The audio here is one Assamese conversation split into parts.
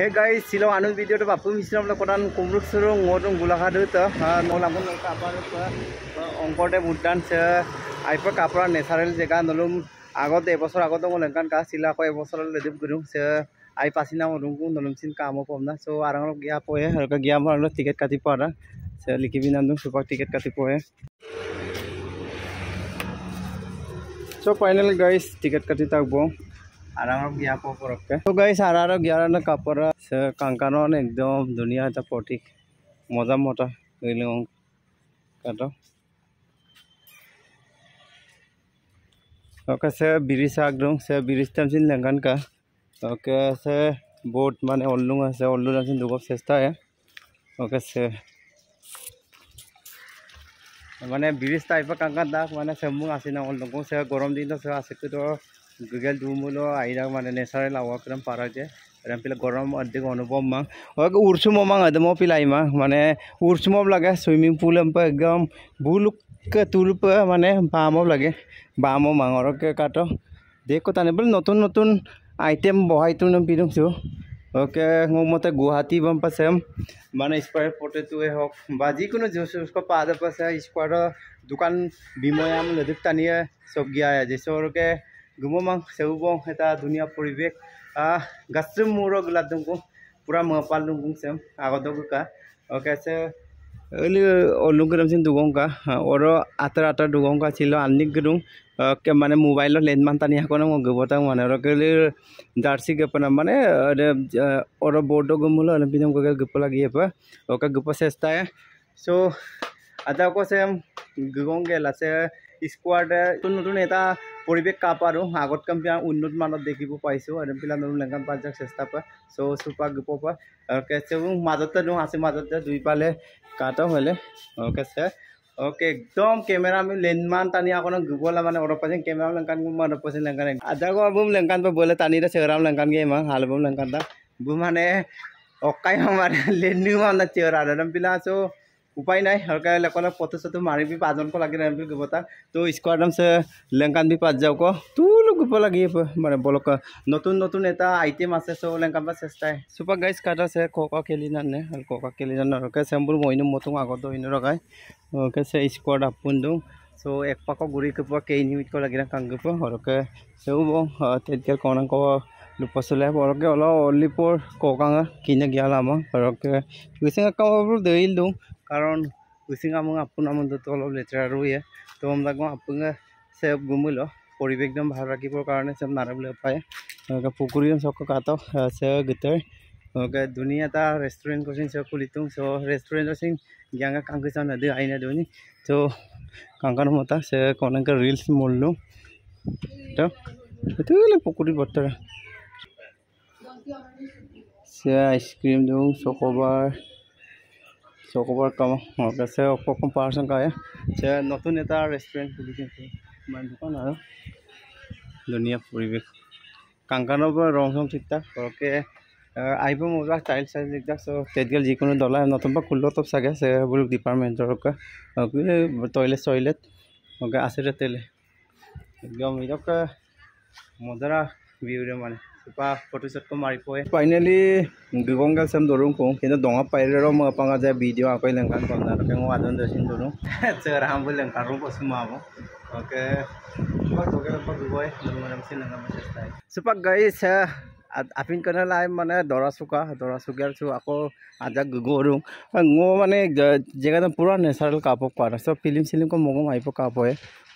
হে গাই শিল আনু ভিডিওটো বাপু মিশ্ৰ কটান কমৰূপ চৰু মোৰ গোলাঘাট নলাম অংকৰতে মুদ্ৰাঞ্চ আইপ কাপোৰ নেচাৰেল জেগা নলম আগত এবছৰ আগতে মই লেংকান কাহ চিলা আকৌ এবছৰলৈ ৰেডিপ কৰিম আই পাছিনা মৰুকো নলম চিন কামো কম না চ' আৰু গিয়া পোহে গিয়া মই আৰু টিকেট কাটি পোৱা না লিখিবি নানো চুপাৰ টিকেট কাটি পোহে চ' ফাইনেল গাইজ টিকেট কাটি থাকিব আৰামত বিয়া পাব পৰককে তো গাইছ আৰ আৰু গিয়াৰ কাপোৰ কাংকানৰ একদম ধুনীয়া এটা প্ৰতীক মজা মতা ধৰিলোঁ কাট অকে চে ব্ৰিজ আগদম চে ব্ৰিজ টাইমছিল লেংকানকা অকে চে বোট মানে অল্লুং আছে অল্লু টাইমছিল দুব চেষ্টাহে অকে চে মানে ব্ৰিজ টাইপৰ কাংকান দাস মানে চেম্বুং আছিল অল্লুং চে গৰম দিনটো চে আছে তো গগেল ধুমুল আইরা মানে নেচারেল আওয়াক্রম পারা যে এরম পিলা গরম অর্ধেক অনুভব মাং ও উরসুম মাং আদম পিলাই মাং মানে উরসুম লাগে সুইমিং পুল একদম বুলুক তুলপ মানে বাম লাগে বাম মাং অরকে কাট দেখো তানে বলে নতুন নতুন আইটেম বহাই তো পিছু ওকে মতে গুহাটি বাম পাশে মানে স্কোয়ার পটেটুয়ে হোক বা যিকোনো পাদ পাশে স্কোয়ার দোকান বিময় আম লদিক টানিয়ে সবগিয়া যে সরকে গুমমং সেউবং এটা ধুনীয়া পরিবেশ গাছে মূর গুলা দুঙ্কু পুরা মাল দুঙ্কু সেম আগত গুকা ওকে সে ওই অনুগ্রাম সিং দুগঙ্কা ওর আতর আতর দুগঙ্কা ছিল আন্নিক গ্রুম মানে মোবাইল লেন মান টানি হাক না গোবতা মানে ওর কেলি জার্সি গেপনা মানে ওর বোর্ড গুম হলো অলিম্পিক গে গুপ লাগিয়ে পা ওকে গুপ চেষ্টায় সো আদা ওকে সেম গুগং গেল আছে স্কোয়াড নতুন নতুন এটা পৰিৱেশ কাপ আৰু আগত কামি আমি উন্নত মানত দেখিব পাইছোঁ আৰু এইবিলাক নতুন লেংগান পাঁচ চেষ্টা পায় চ' চুপা গ্ৰুপৰ পৰা কেছে মাজতে দিওঁ আছে মাজতে দুই পালে কাটো হ'লে অ'কে কেছে অ'কে একদম কেমেৰা আমি লেনমান টানি আপোনাক গুবলা মানে অৰ পাইছে কেমেৰা লেংগান মানত পাইছে লেংগান আজাক আবুম লেংগান পৰা বলে টানি এটা চেহেৰাম লেংগানগে ইমান ভাল বুম লেংগান এটা বোৰ মানে অকাই আমাৰ লেনো আমাৰ চেহেৰা আৰু এইবিলাক আছোঁ উপায় নাই সরকারে লেখলে পথে চথে মারিবি পাঁচজনক লাগে নাই গোবতা তো স্কোয়াডাম সে লেংকান বি পাঁচ যাও কুলো গোপ লাগি মানে বলক নতুন নতুন এটা আইটেম আছে সব লেঙ্কান বা চেষ্টায় সুপার গাইস কাটা সে ককা খেলি নানে ককা খেলি না নরকে সেম্বুল মইনু মতুং আগত হইনু রকাই ওকে সে স্কোয়াড আপুন দু সো এক পাক গুড়ি কে পা কে নিমিট কো লাগি না কাং গপ হরকে সেও বো তেতিয়া কোনা কো লুপ চলে বরকে অল অলিপর ককাঙা কিনে গিয়াল আমা বরকে বিসিং কাম দেইল দু কাৰণ উইসিংা মঙ্গা আপনাৰ মধ্যে অলপ লেতেৰা লেচেৰা ৰুয়ে তো আমৰা কম আপনাৰ সব গুমিল পৰিবেশ একদম ভাল ৰাখিবৰ কাৰণে সব নাৰাবলৈ উপায় পুকুৰি সব কাটক সব ধুনীয়া এটা ৰেষ্টুৰেণ্ট রেস্টুরেন্ট কোসিং সব খুলিতুম সব রেস্টুরেন্ট কোসিং গিয়াঙ্গা কাঙ্কি সব নদী আইনা ধুনি তো কাঙ্কার মতা সে কনেক রিলস মরলু তো সেটা গেলে পুকুরি বর্তরা সে আইসক্রিম দু সকবার চকোবাৰ কাম আছে অকণ পাৰচন কাৰে যে নতুন এটা ৰেষ্টুৰেণ্ট খুলি দিছে মানে দোকান আৰু ধুনীয়া পৰিৱেশ কাংকানৰ পৰা ৰং চং ঠিকঠাক সৰহকৈ আহিব মজা টাইল চাইল ঠিকঠাক চ' টেটগেল যিকোনো ডলাই নতুনবা খুলিলেও তপ চাগে আছে বোলো ডিপাৰ্টমেণ্টৰ টয়লেট চয়লেট আছে তেলে একদম এইটোক মজাৰা ভিউৰে মানে বা প্ৰতিশোধটো মাৰি পৰে ফাইনেলি গংগা চাম দৰুং কওঁ কিন্তু দঙা পাইৰেৰে মই আপোনাক যে ভিডিঅ' আকৌ লেংকান কম নালাগে মই আজন দৰ্শন দৰুং চেৰাহাম বুলি লেংকাৰো কৈছোঁ মই আমাক অ'কে চুপাক গাড়ী আপিন কেনে লাই মানে দৰা চুকা দৰা চুকীয়াৰ চু আকৌ আজাক গৰু মোৰ মানে জেগাটো পূৰা নেচাৰেল কাপ কৰা চব ফিল্ম চিলিম কম মোকো মাৰিব কাপ হয়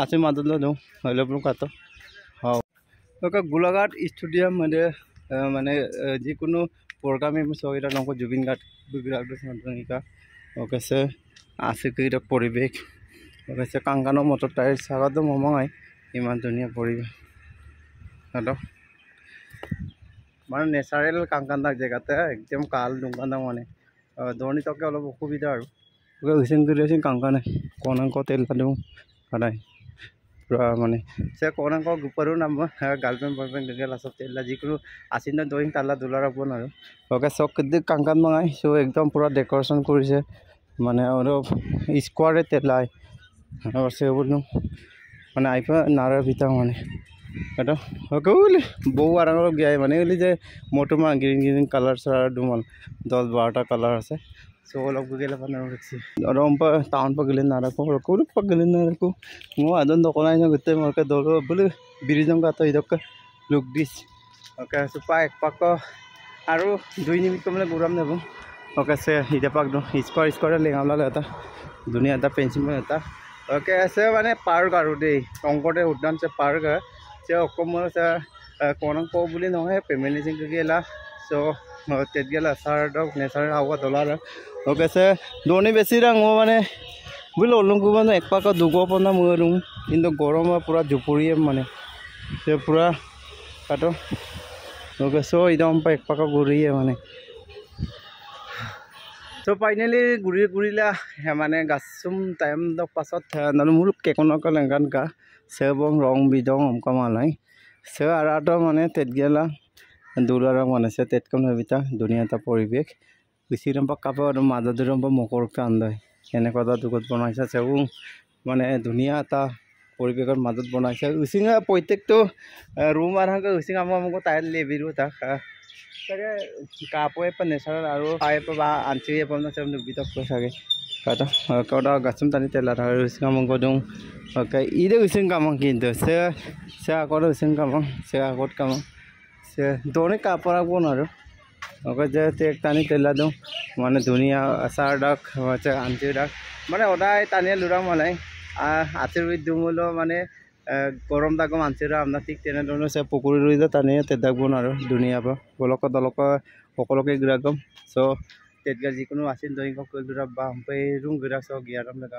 আছে মাজতলে দিওঁ হলে বোলো কাটো হওক গোলাঘাট ষ্টুডিয়াম মানে মানে যিকোনো প্ৰগ্ৰামিং চহীদা নকৰোঁ জুবিন গাৰ্ট বিগ্ৰাগ্ৰ চন্দ্ৰনিকা অ'কে আছে আছে কেইটা পৰিৱেশ অ'কে আছে কাংকানৰ মটৰ তাইৰ স্বাগতো মমাই ইমান ধুনীয়া পৰিৱেশ সিহঁতক মানে নেচাৰেল কাংকানদাক জেগাতে একদম কাল দোকানদাক মানে দৰ্ণিতকৈ অলপ অসুবিধা আৰু হৈছে কাংকানে কণাংক তেল খাদো সদায় মানে সে কোনাক গোপৰও নাম গাৰ্লফ্ৰেন্ড বয়ফ্ৰেন্ড গেল সব তেলা যিকোন আসিন দই তালা দোলা ৰাখব আৰু ওকে সব কাঙ্কান মঙাই সো একদম পুৰা ডেকোৰেশন কৰিছে মানে ওর স্কোয়ারে তেলায় সে বললো মানে আইফা নারে ভিতা মানে কেটে বউ আরাম গিয়াই মানে বলি যে মোটুমা গ্রিন গ্রিন কালার সালার দুমন দশ বারোটা কালার আছে So log pagkila pa naman kasi. Aron pa town pa galing nara ko. Ako ulo pag galing nara ko. Mo adon do ko na yung gitay mo ka dolo. Bulu birizong ka to idok ka. Look this. Okay, so pa ek pa ko. Aro doy ni mito mo na guram na bum. Okay, so ida pag do. Ispar ispar lang ang lalata. Dunia ta pension mo ta. Okay, so wane par ka rude. Tongkote udan sa par ka. So ako mo sa konang ko bulin ho hai. Pemilising ka gila. So Tetgela sarado, nesarado, awa dolara. লগে দনি বেছি ডাঙৰ মানে বুলি ল'লো কোনো মানে এক পাকত দুগ পোন্ধা মই ৰুম কিন্তু গৰমত পূৰা জুপুৰিয়ে মানে পূৰা কাট লগে একদম এক পাক ঘূৰিয়ে মানে তো ফাইনেলি ঘূৰি ঘূৰিলা মানে গাছচুম টাইম দক পাছত মোৰ কেকোনক লেংগান গা চেবং ৰং বিদং অমকা মানে চে আৰাটো মানে তেত গেলা দূৰ আৰ মানে চে তেতকণ ভাবিতা ধুনীয়া এটা পৰিৱেশ গুচি ৰম্প কাপে আৰু মাজত ৰম্প মকৰকে আন্দাই এনেকুৱা এটা দুখত বনাইছে চেও মানে ধুনীয়া এটা পৰিৱেশৰ মাজত বনাইছে উচিঙা প্ৰত্যেকটো ৰুম আৰু উচিঙা মই মোক লেবি লেবিৰো তাক তাকে কাপোৰ পৰা নেচাৰেল আৰু আই পৰা বা আঞ্চৰিয়ে পৰা নেচাৰেল দুখিতক কৈ চাগে কাৰণ গাছম টানি তেল থাকে উচিঙা মংগ দিওঁ অকে ইদে উচিং কাম কিন্তু চে চে আকৌ উচিং কাম চে আগত কাম চে দৌৰে কাপোৰ আগব নোৱাৰোঁ ওকে যে এক টানি তেলা দো মানে ধুনিয়া আচার ডাক হচ্ছে আনটি ডাক মানে ওদায় টানিয়া লুড়া মানে আঁচের রুই দুমূল মানে গরম দাগম আনছিল আপনার ঠিক তেনেধরণে সে পুকুরী রুই টানিয়া তেল ডাকব আর ধুনিয়া পা বলক দলক সকলকে গ্রাকম সো তেতগা যিকোন আছিল দৈনিক কলদুরা বা হাম্পাই রুম গ্রাস গিয়ারাম লাগা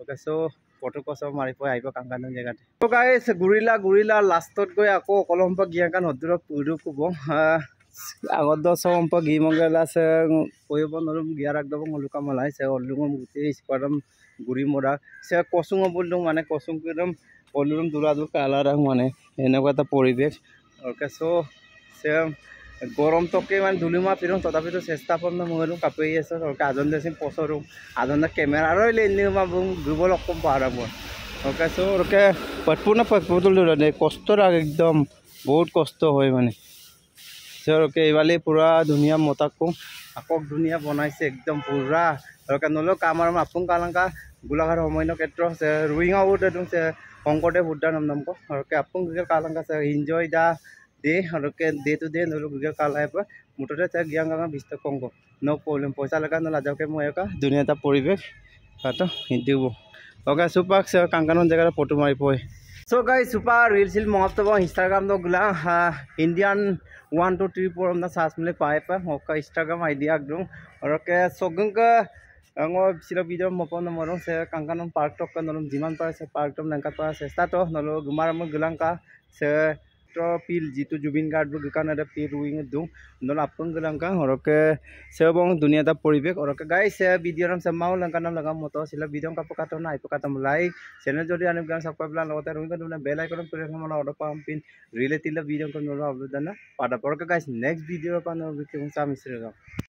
ওকে সো পটক সব মারি পয় আইব কাম কান জায়গাতে গাইস গুড়িলা গুড়িলা লাস্টত গিয়ে আকো অকল হাম্পা গিয়া কান হদুরা পুরু কুব আগত দশম ঘি মঙ্গল আছে কৰিব নোৱাৰিম গিয়াৰ আগদব লোকা মলাই অলুম গোটেই স্পাৰম গুড়ি মৰা চে কচুং বুলিলোঁ মানে কচুং একদম অলুম দূৰা দূৰ কালাৰ ৰং মানে এনেকুৱা এটা পৰিৱেশ অৰ্কেছ চে গৰম টকে মানে ধুলিমা ফিৰোঁ তথাপিতো চেষ্টা পাম নহয় মই কাপেৰি আছে অৰ্কা আজন দেচোন পচৰোঁ আজন কেমেৰাৰো লেনদিনা ধুবল অকম পাহাৰ অৰ্কেছ অৰ্কে পটপুৰ নে পটপুৰ তুলিলোঁ দে কষ্ট লাগে একদম বহুত কষ্ট হয় মানে ধৰক এইবালি পুৰা ধুনীয়া মতাক কওঁ আকক ধুনীয়া বনাইছে একদম পুৰা ধৰক নহ'লেও কামাৰ আপোন কালাংকা গোলাঘাট সমন্য ক্ষেত্ৰ আছে ৰুইঙাউড আছে শংকৰদেৱ উদ্যান নাম নামক ধৰক আপোন গ্ৰীগৰ কালাংকা আছে এনজয় দা দে ধৰক ডে টু ডে নহ'লেও গ্ৰীগৰ কালাই পৰা মুঠতে জ্ঞান গাঙা বিশ্ব কংগ ন' প্ৰব্লেম পইচা লগা নহ'লে আজিকালি মই এনেকুৱা ধুনীয়া এটা পৰিৱেশ তো দিব অকে চুপাৰ কাংকানন জেগাৰ ফটো মাৰি পয় সো গাই সুপার রিল সিল মহত্তব ইনস্টাগ্রাম তো গুলা Indian one two three four অমদা সার্চ মিলে পায় পা ওকে ইনস্টাগ্রাম আইডি আগদম ওরকে সগুনকে ছিল বিদম মপন মরম সে কাঙ্কা নম পার্ক টক নরম যান পারে সে পার্ক টম নাকা পড়া চেষ্টা তো নলো গুমারাম গুলাঙ্কা সে মাত্ৰ পিল যিটো জুবিন গাৰ্ডবোৰ কাৰণে এটা পিল উইং দিওঁ নহ'লে আপোন গেলা সৰকে চেবং ধুনীয়া এটা পৰিৱেশ সৰকে গাইছে ভিডিঅ' নাম চেম্মাও লংকা নাম লগাম মটৰ আছিলে বিডিঅ' কাপোৰ কাটো নাই আইপ লাইক চেনেল যদি আনিম গান চাপৰ পেলাই লগতে ৰুই কাৰণে বেল আইকন পৰিৱেশ মানে অৰ্ডাৰ পাম পিন ৰিলে তিলে বিডিঅ' কৰিম নলওঁ আপোনাৰ জানে পাৰ্টাপৰকে গাইছে নেক্সট ভিডিঅ'ৰ পৰা চাম ইছ্ৰেগাঁও